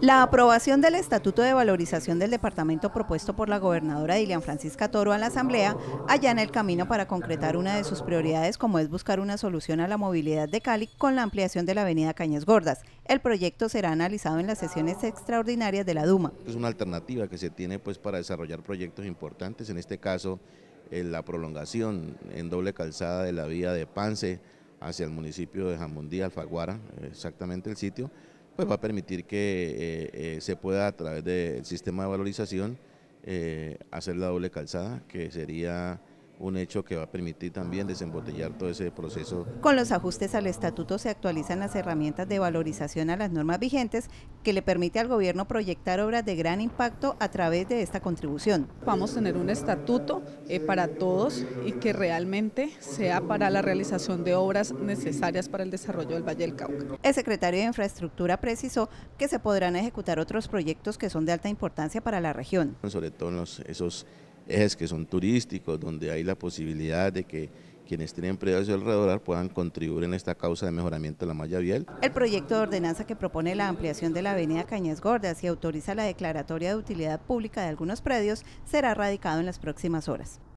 La aprobación del Estatuto de Valorización del Departamento propuesto por la gobernadora Dilian Francisca Toro a la Asamblea allana el camino para concretar una de sus prioridades como es buscar una solución a la movilidad de Cali con la ampliación de la avenida Cañas Gordas. El proyecto será analizado en las sesiones extraordinarias de la Duma. Es una alternativa que se tiene pues para desarrollar proyectos importantes, en este caso eh, la prolongación en doble calzada de la vía de Pance hacia el municipio de Jamundí, Alfaguara, exactamente el sitio, pues va a permitir que eh, eh, se pueda a través del sistema de valorización eh, hacer la doble calzada, que sería un hecho que va a permitir también desembotellar todo ese proceso. Con los ajustes al estatuto se actualizan las herramientas de valorización a las normas vigentes que le permite al gobierno proyectar obras de gran impacto a través de esta contribución. Vamos a tener un estatuto eh, para todos y que realmente sea para la realización de obras necesarias para el desarrollo del Valle del Cauca. El secretario de Infraestructura precisó que se podrán ejecutar otros proyectos que son de alta importancia para la región. Sobre todo los, esos ejes que son turísticos, donde hay la posibilidad de que quienes tienen predios alrededor puedan contribuir en esta causa de mejoramiento de la malla vial. El proyecto de ordenanza que propone la ampliación de la avenida Cañas Gordas y autoriza la declaratoria de utilidad pública de algunos predios será radicado en las próximas horas.